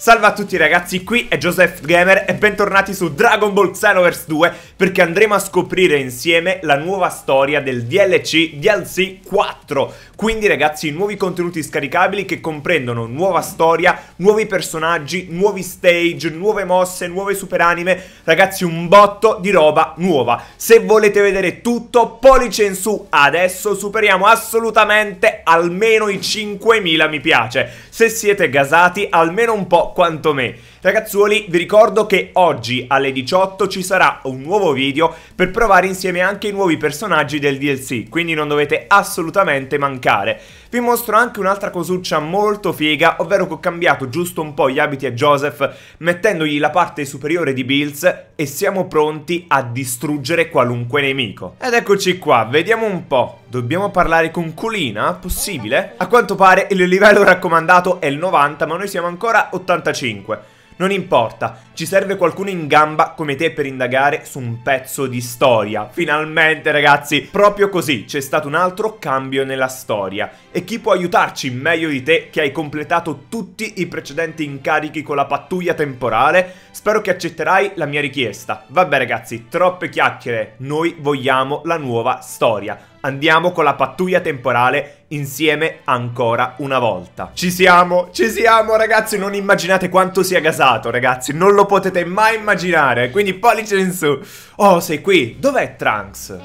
Salve a tutti ragazzi, qui è Joseph Gamer e bentornati su Dragon Ball Xenoverse 2 perché andremo a scoprire insieme la nuova storia del DLC DLC 4 quindi ragazzi nuovi contenuti scaricabili che comprendono nuova storia, nuovi personaggi, nuovi stage, nuove mosse, nuove super anime ragazzi un botto di roba nuova se volete vedere tutto pollice in su adesso superiamo assolutamente almeno i 5000 mi piace se siete gasati almeno un po' quanto me. Ragazzuoli vi ricordo che oggi alle 18 ci sarà un nuovo video per provare insieme anche i nuovi personaggi del DLC, quindi non dovete assolutamente mancare. Vi mostro anche un'altra cosuccia molto figa, ovvero che ho cambiato giusto un po' gli abiti a Joseph mettendogli la parte superiore di Bills e siamo pronti a distruggere qualunque nemico. Ed eccoci qua, vediamo un po'. Dobbiamo parlare con Colina? Possibile? A quanto pare il livello raccomandato è il 90 ma noi siamo ancora 85. Non importa, ci serve qualcuno in gamba come te per indagare su un pezzo di storia. Finalmente ragazzi, proprio così c'è stato un altro cambio nella storia. E chi può aiutarci meglio di te che hai completato tutti i precedenti incarichi con la pattuglia temporale? Spero che accetterai la mia richiesta. Vabbè ragazzi, troppe chiacchiere, noi vogliamo la nuova storia. Andiamo con la pattuglia temporale insieme ancora una volta. Ci siamo, ci siamo ragazzi, non immaginate quanto sia gasato ragazzi, non lo potete mai immaginare, quindi pollice in su. Oh, sei qui, dov'è Trunks?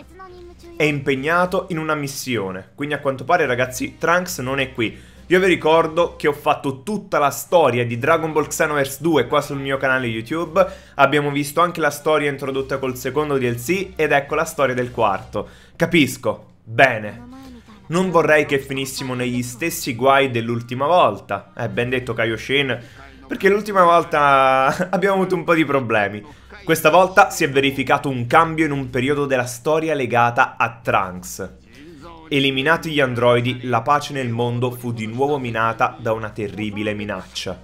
È impegnato in una missione, quindi a quanto pare ragazzi Trunks non è qui. Io vi ricordo che ho fatto tutta la storia di Dragon Ball Xenoverse 2 qua sul mio canale YouTube, abbiamo visto anche la storia introdotta col secondo DLC ed ecco la storia del quarto. Capisco. Bene. Non vorrei che finissimo negli stessi guai dell'ultima volta. eh, ben detto Kaioshin, perché l'ultima volta abbiamo avuto un po' di problemi. Questa volta si è verificato un cambio in un periodo della storia legata a Trunks. Eliminati gli androidi, la pace nel mondo fu di nuovo minata da una terribile minaccia.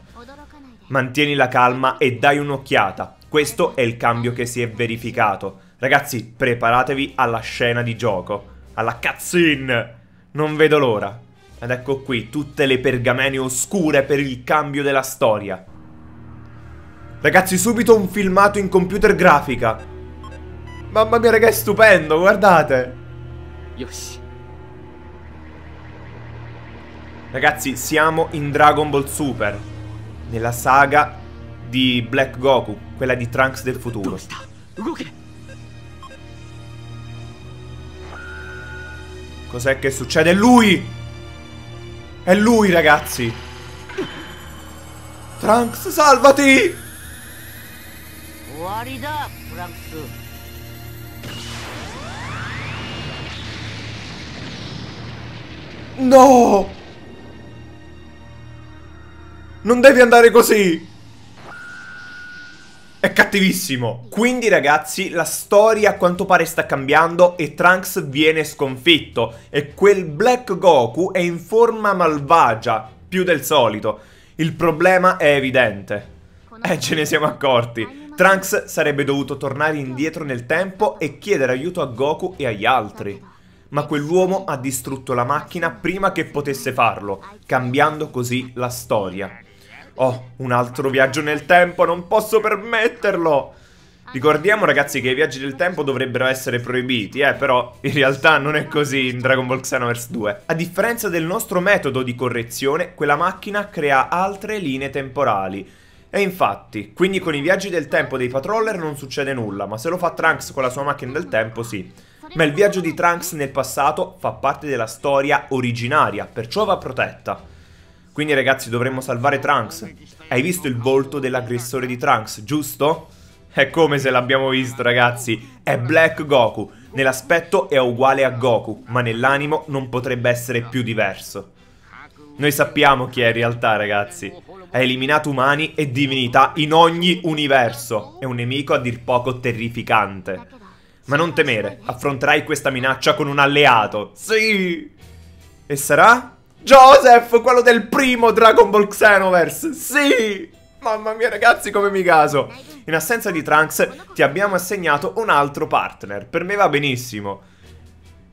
Mantieni la calma e dai un'occhiata. Questo è il cambio che si è verificato. Ragazzi, preparatevi alla scena di gioco, alla cutscene! Non vedo l'ora. Ed ecco qui tutte le pergamene oscure per il cambio della storia. Ragazzi, subito un filmato in computer grafica. Mamma mia, raga, è stupendo, guardate. Yoshi. Ragazzi, siamo in Dragon Ball Super, nella saga di Black Goku, quella di Trunks del futuro. Cos'è che succede? È lui! È lui, ragazzi! Trunks, salvati! No! Non devi andare così! È cattivissimo. Quindi ragazzi, la storia a quanto pare sta cambiando e Trunks viene sconfitto. E quel Black Goku è in forma malvagia, più del solito. Il problema è evidente. eh, ce ne siamo accorti. Trunks sarebbe dovuto tornare indietro nel tempo e chiedere aiuto a Goku e agli altri. Ma quell'uomo ha distrutto la macchina prima che potesse farlo, cambiando così la storia. Oh, un altro viaggio nel tempo, non posso permetterlo! Ricordiamo ragazzi che i viaggi del tempo dovrebbero essere proibiti, eh, però in realtà non è così in Dragon Ball Xenoverse 2. A differenza del nostro metodo di correzione, quella macchina crea altre linee temporali. E infatti, quindi con i viaggi del tempo dei patroller non succede nulla, ma se lo fa Trunks con la sua macchina del tempo sì. Ma il viaggio di Trunks nel passato fa parte della storia originaria, perciò va protetta. Quindi ragazzi dovremmo salvare Trunks. Hai visto il volto dell'aggressore di Trunks, giusto? È come se l'abbiamo visto ragazzi. È Black Goku. Nell'aspetto è uguale a Goku, ma nell'animo non potrebbe essere più diverso. Noi sappiamo chi è in realtà ragazzi. Ha eliminato umani e divinità in ogni universo. È un nemico a dir poco terrificante. Ma non temere, affronterai questa minaccia con un alleato. Sì! E sarà Joseph, quello del primo Dragon Ball Xenoverse! Sì! Mamma mia ragazzi come mi caso! In assenza di Trunks ti abbiamo assegnato un altro partner, per me va benissimo.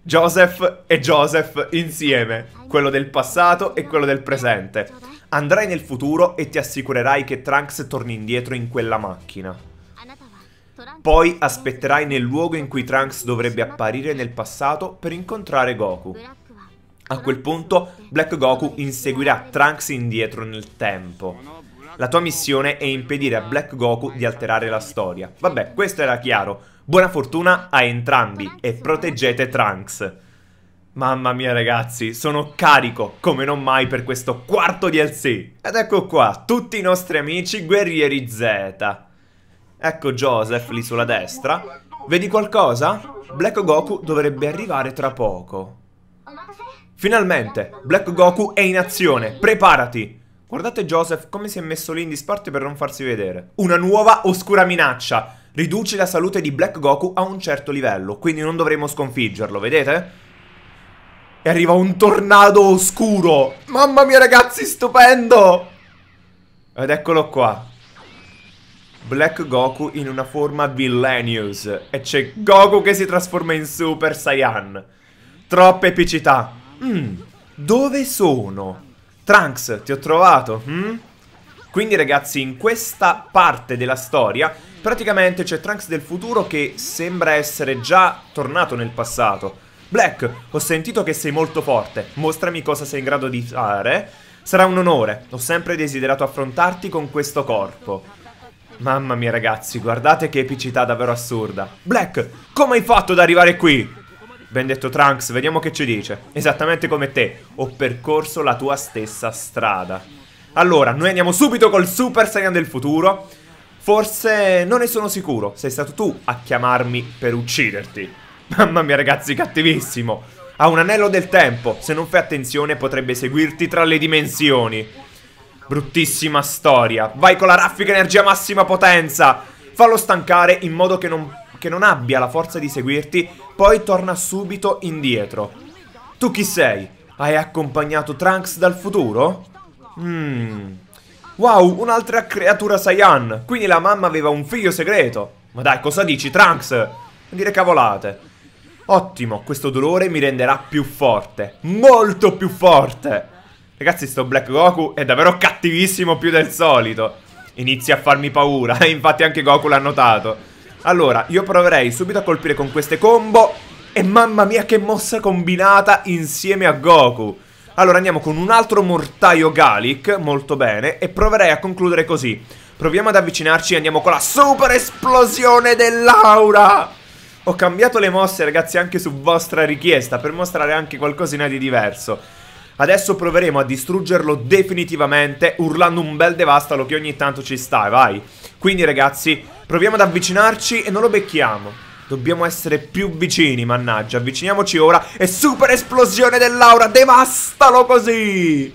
Joseph e Joseph insieme, quello del passato e quello del presente. Andrai nel futuro e ti assicurerai che Trunks torni indietro in quella macchina. Poi aspetterai nel luogo in cui Trunks dovrebbe apparire nel passato per incontrare Goku. A quel punto Black Goku inseguirà Trunks indietro nel tempo. La tua missione è impedire a Black Goku di alterare la storia. Vabbè, questo era chiaro. Buona fortuna a entrambi e proteggete Trunks. Mamma mia ragazzi, sono carico come non mai per questo quarto DLC. Ed ecco qua, tutti i nostri amici guerrieri Z. Ecco Joseph lì sulla destra. Vedi qualcosa? Black Goku dovrebbe arrivare tra poco. Finalmente, Black Goku è in azione, preparati! Guardate Joseph come si è messo lì in disparte per non farsi vedere. Una nuova oscura minaccia. Riduce la salute di Black Goku a un certo livello, quindi non dovremo sconfiggerlo, vedete? E arriva un tornado oscuro. Mamma mia ragazzi, stupendo! Ed eccolo qua. Black Goku in una forma villainous. E c'è Goku che si trasforma in Super Saiyan. Troppa epicità. Mm, dove sono? Trunks, ti ho trovato, mm? Quindi ragazzi, in questa parte della storia, praticamente c'è Trunks del futuro che sembra essere già tornato nel passato. Black, ho sentito che sei molto forte, mostrami cosa sei in grado di fare. Sarà un onore, ho sempre desiderato affrontarti con questo corpo. Mamma mia ragazzi, guardate che epicità davvero assurda. Black, come hai fatto ad arrivare qui? Ben detto Trunks, vediamo che ci dice. Esattamente come te, ho percorso la tua stessa strada. Allora, noi andiamo subito col Super Saiyan del futuro. Forse non ne sono sicuro, sei stato tu a chiamarmi per ucciderti. Mamma mia ragazzi, cattivissimo. Ha un anello del tempo, se non fai attenzione potrebbe seguirti tra le dimensioni. Bruttissima storia. Vai con la raffica energia massima potenza. Fallo stancare in modo che non che non abbia la forza di seguirti, poi torna subito indietro. Tu chi sei? Hai accompagnato Trunks dal futuro? Mmm... Wow, un'altra creatura Saiyan! Quindi la mamma aveva un figlio segreto! Ma dai, cosa dici, Trunks? Dire cavolate. Ottimo, questo dolore mi renderà più forte. Molto più forte! Ragazzi, sto Black Goku è davvero cattivissimo più del solito. Inizia a farmi paura, infatti anche Goku l'ha notato. Allora, io proverei subito a colpire con queste combo. E mamma mia che mossa combinata insieme a Goku. Allora andiamo con un altro mortaio Galic, molto bene, e proverei a concludere così. Proviamo ad avvicinarci e andiamo con la super esplosione dell'aura! Ho cambiato le mosse ragazzi anche su vostra richiesta per mostrare anche qualcosina di diverso. Adesso proveremo a distruggerlo definitivamente urlando un bel devastalo che ogni tanto ci sta, vai. Quindi ragazzi, proviamo ad avvicinarci e non lo becchiamo. Dobbiamo essere più vicini, mannaggia. Avviciniamoci ora e super esplosione dell'aura, devastalo così!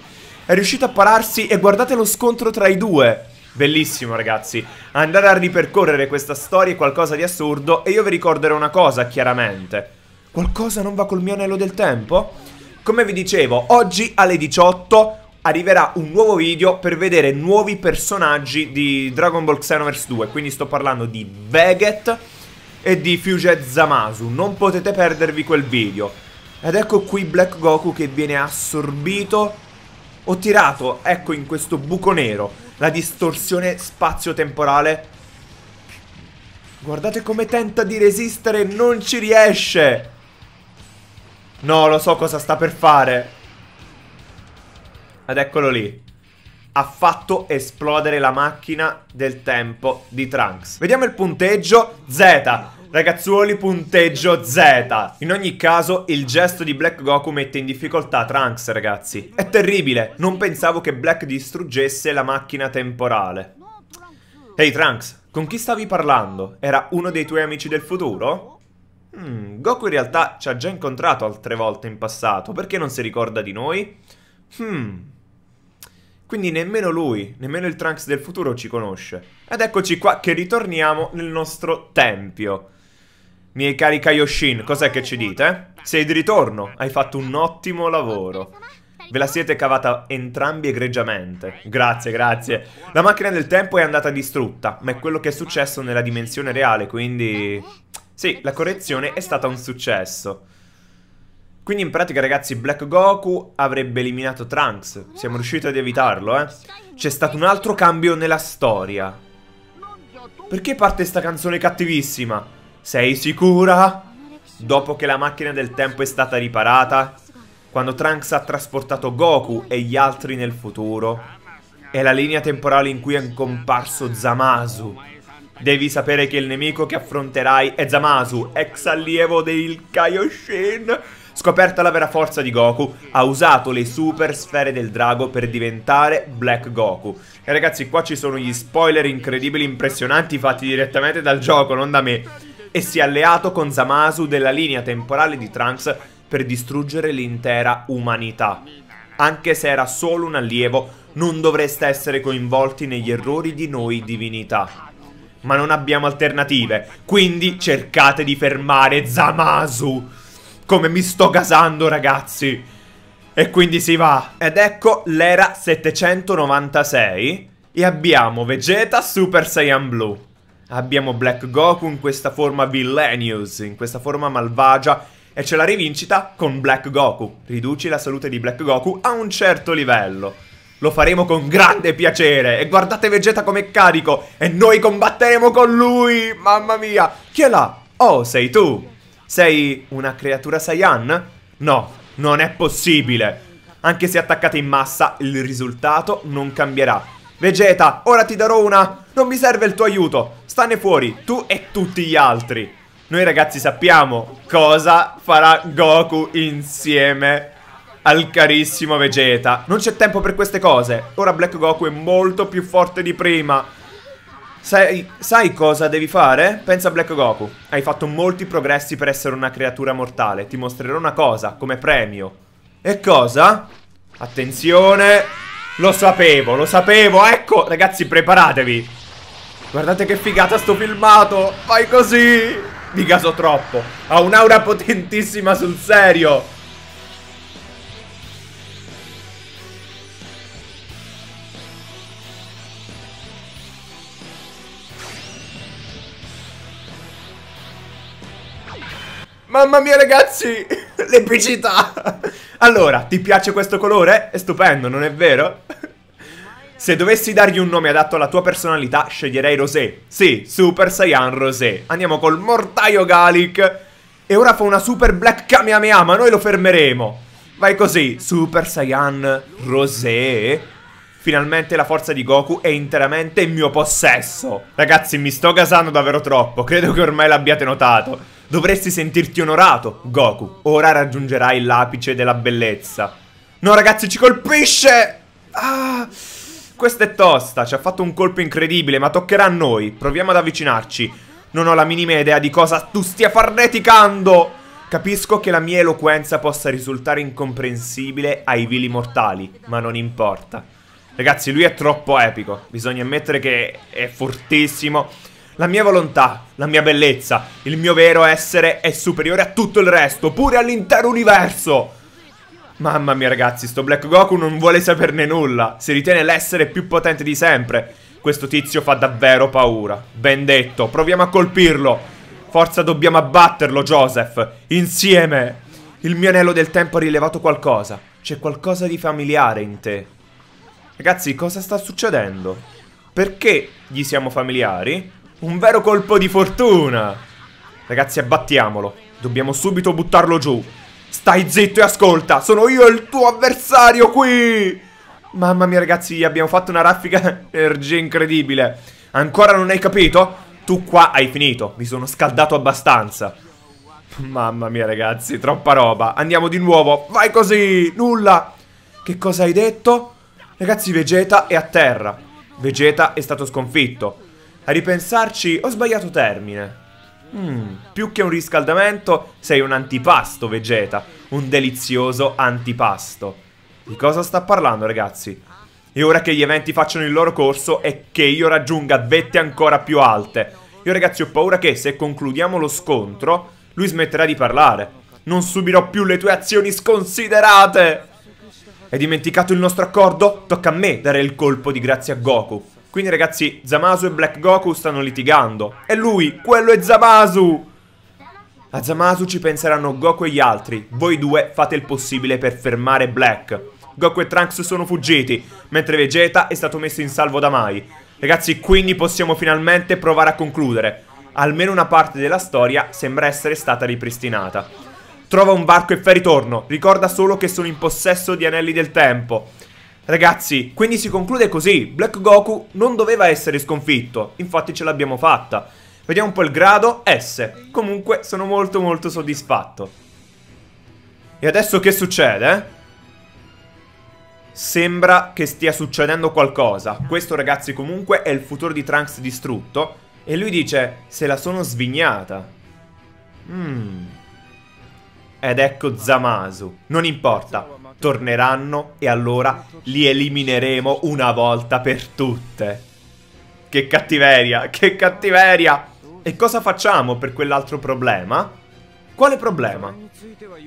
È riuscito a pararsi e guardate lo scontro tra i due. Bellissimo ragazzi, andare a ripercorrere questa storia è qualcosa di assurdo e io vi ricorderò una cosa chiaramente. Qualcosa non va col mio anello del tempo? Come vi dicevo, oggi alle 18 arriverà un nuovo video per vedere nuovi personaggi di Dragon Ball Xenoverse 2, quindi sto parlando di Veget e di Fuged Zamasu, non potete perdervi quel video. Ed ecco qui Black Goku che viene assorbito o tirato, ecco, in questo buco nero, la distorsione spazio-temporale. Guardate come tenta di resistere, e non ci riesce! No, lo so cosa sta per fare. Ed eccolo lì. Ha fatto esplodere la macchina del tempo di Trunks. Vediamo il punteggio Z. Ragazzuoli, punteggio Z. In ogni caso, il gesto di Black Goku mette in difficoltà Trunks, ragazzi. È terribile. Non pensavo che Black distruggesse la macchina temporale. Ehi, hey, Trunks, con chi stavi parlando? Era uno dei tuoi amici del futuro? Mm, Goku in realtà ci ha già incontrato altre volte in passato, perché non si ricorda di noi? Hmm. Quindi nemmeno lui, nemmeno il Trunks del futuro ci conosce. Ed eccoci qua che ritorniamo nel nostro tempio. Miei cari Kaioshin, cos'è che ci dite? Sei di ritorno, hai fatto un ottimo lavoro. Ve la siete cavata entrambi egregiamente. Grazie, grazie. La macchina del tempo è andata distrutta, ma è quello che è successo nella dimensione reale, quindi... Sì, la correzione è stata un successo. Quindi in pratica ragazzi Black Goku avrebbe eliminato Trunks Siamo riusciti ad evitarlo eh C'è stato un altro cambio nella storia Perché parte sta canzone cattivissima? Sei sicura? Dopo che la macchina del tempo è stata riparata Quando Trunks ha trasportato Goku e gli altri nel futuro È la linea temporale in cui è comparso Zamasu Devi sapere che il nemico che affronterai è Zamasu, ex allievo del Kaioshin. Scoperta la vera forza di Goku, ha usato le super sfere del drago per diventare Black Goku. E ragazzi, qua ci sono gli spoiler incredibili, impressionanti, fatti direttamente dal gioco, non da me. E si è alleato con Zamasu della linea temporale di Trunks per distruggere l'intera umanità. Anche se era solo un allievo, non dovreste essere coinvolti negli errori di noi divinità ma non abbiamo alternative. Quindi cercate di fermare Zamasu. Come mi sto gasando, ragazzi. E quindi si va. Ed ecco l'era 796. E abbiamo Vegeta Super Saiyan Blue. Abbiamo Black Goku in questa forma villainous, in questa forma malvagia. E c'è la rivincita con Black Goku. Riduci la salute di Black Goku a un certo livello. Lo faremo con grande piacere. E guardate Vegeta com'è carico. E noi combatteremo con lui. Mamma mia. Chi è là? Oh, sei tu. Sei una creatura Saiyan? No, non è possibile. Anche se attaccate in massa, il risultato non cambierà. Vegeta, ora ti darò una... Non mi serve il tuo aiuto. Stanne fuori, tu e tutti gli altri. Noi ragazzi sappiamo cosa farà Goku insieme al carissimo Vegeta. Non c'è tempo per queste cose. Ora Black Goku è molto più forte di prima. Sai, sai, cosa devi fare? Pensa a Black Goku. Hai fatto molti progressi per essere una creatura mortale. Ti mostrerò una cosa, come premio. E cosa? Attenzione! Lo sapevo, lo sapevo, ecco! Ragazzi, preparatevi! Guardate che figata sto filmato! Fai così! Mi caso troppo! Ha un'aura potentissima sul serio! Mamma mia ragazzi, l'epicità. Allora, ti piace questo colore? È stupendo, non è vero? Se dovessi dargli un nome adatto alla tua personalità, sceglierei Rosé. Sì, Super Saiyan Rosé. Andiamo col mortaio Galic. E ora fa una Super Black Kamehameha, ma noi lo fermeremo. Vai così, Super Saiyan Rosé. Finalmente la forza di Goku è interamente in mio possesso. Ragazzi, mi sto gasando davvero troppo. Credo che ormai l'abbiate notato. Dovresti sentirti onorato, Goku. Ora raggiungerai l'apice della bellezza. No ragazzi, ci colpisce! Ah... Questa è tosta, ci ha fatto un colpo incredibile, ma toccherà a noi. Proviamo ad avvicinarci. Non ho la minima idea di cosa tu stia farneticando! Capisco che la mia eloquenza possa risultare incomprensibile ai vili mortali, ma non importa. Ragazzi, lui è troppo epico. Bisogna ammettere che è fortissimo la mia volontà, la mia bellezza, il mio vero essere è superiore a tutto il resto, pure all'intero universo! Mamma mia ragazzi, sto Black Goku non vuole saperne nulla, si ritiene l'essere più potente di sempre. Questo tizio fa davvero paura. Ben detto, proviamo a colpirlo. Forza dobbiamo abbatterlo, Joseph. Insieme! Il mio anello del tempo ha rilevato qualcosa. C'è qualcosa di familiare in te. Ragazzi, cosa sta succedendo? Perché gli siamo familiari? Un vero colpo di fortuna. Ragazzi, abbattiamolo. Dobbiamo subito buttarlo giù. Stai zitto e ascolta, sono io il tuo avversario qui! Mamma mia ragazzi, abbiamo fatto una raffica energia incredibile. Ancora non hai capito? Tu qua hai finito, mi sono scaldato abbastanza. Mamma mia ragazzi, troppa roba. Andiamo di nuovo, vai così, nulla. Che cosa hai detto? Ragazzi, Vegeta è a terra. Vegeta è stato sconfitto. A ripensarci, ho sbagliato termine. Mmm, più che un riscaldamento, sei un antipasto, Vegeta. Un delizioso antipasto. Di cosa sta parlando, ragazzi? È ora che gli eventi facciano il loro corso e che io raggiunga vette ancora più alte. Io, ragazzi, ho paura che se concludiamo lo scontro, lui smetterà di parlare. Non subirò più le tue azioni sconsiderate! Hai dimenticato il nostro accordo? Tocca a me dare il colpo di grazia a Goku. Quindi ragazzi, Zamasu e Black Goku stanno litigando. E lui, quello è Zamasu! A Zamasu ci penseranno Goku e gli altri. Voi due fate il possibile per fermare Black. Goku e Trunks sono fuggiti, mentre Vegeta è stato messo in salvo da Mai. Ragazzi, quindi possiamo finalmente provare a concludere. Almeno una parte della storia sembra essere stata ripristinata. Trova un varco e fa ritorno. Ricorda solo che sono in possesso di anelli del tempo. Ragazzi, quindi si conclude così. Black Goku non doveva essere sconfitto, infatti ce l'abbiamo fatta. Vediamo un po' il grado S. Comunque sono molto molto soddisfatto. E adesso che succede? Sembra che stia succedendo qualcosa. Questo ragazzi comunque è il futuro di Trunks distrutto. E lui dice, se la sono svignata. Mmm. Ed ecco Zamasu. Non importa, torneranno e allora li elimineremo una volta per tutte. Che cattiveria, che cattiveria! E cosa facciamo per quell'altro problema? Quale problema?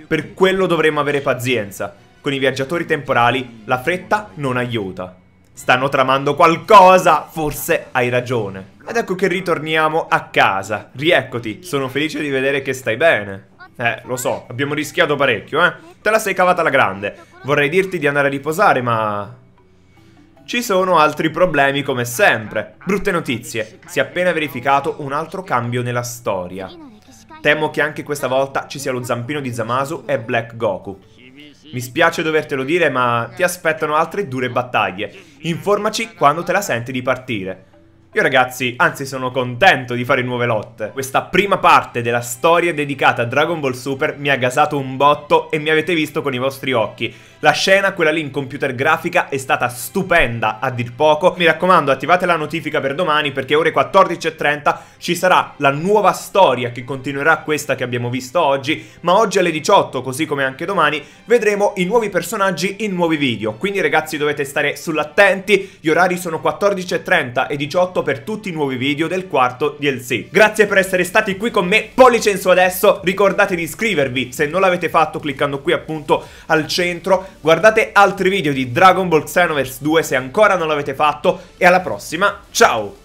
Per quello dovremmo avere pazienza. Con i viaggiatori temporali la fretta non aiuta. Stanno tramando qualcosa, forse hai ragione. Ed ecco che ritorniamo a casa. Rieccoti, sono felice di vedere che stai bene. Eh, lo so, abbiamo rischiato parecchio, eh. Te la sei cavata alla grande. Vorrei dirti di andare a riposare, ma... Ci sono altri problemi come sempre. Brutte notizie. Si è appena verificato un altro cambio nella storia. Temo che anche questa volta ci sia lo zampino di Zamasu e Black Goku. Mi spiace dovertelo dire, ma ti aspettano altre dure battaglie. Informaci quando te la senti di partire. Io ragazzi, anzi sono contento di fare nuove lotte. Questa prima parte della storia dedicata a Dragon Ball Super mi ha gasato un botto e mi avete visto con i vostri occhi. La scena, quella lì in computer grafica, è stata stupenda a dir poco. Mi raccomando, attivate la notifica per domani perché ore 14.30 ci sarà la nuova storia che continuerà questa che abbiamo visto oggi, ma oggi alle 18, così come anche domani, vedremo i nuovi personaggi in nuovi video. Quindi ragazzi dovete stare sull'attenti, gli orari sono 14.30 e 18 per tutti i nuovi video del quarto DLC. Grazie per essere stati qui con me, pollice in su adesso, ricordate di iscrivervi se non l'avete fatto cliccando qui appunto al centro guardate altri video di Dragon Ball Xenoverse 2 se ancora non l'avete fatto e alla prossima, ciao!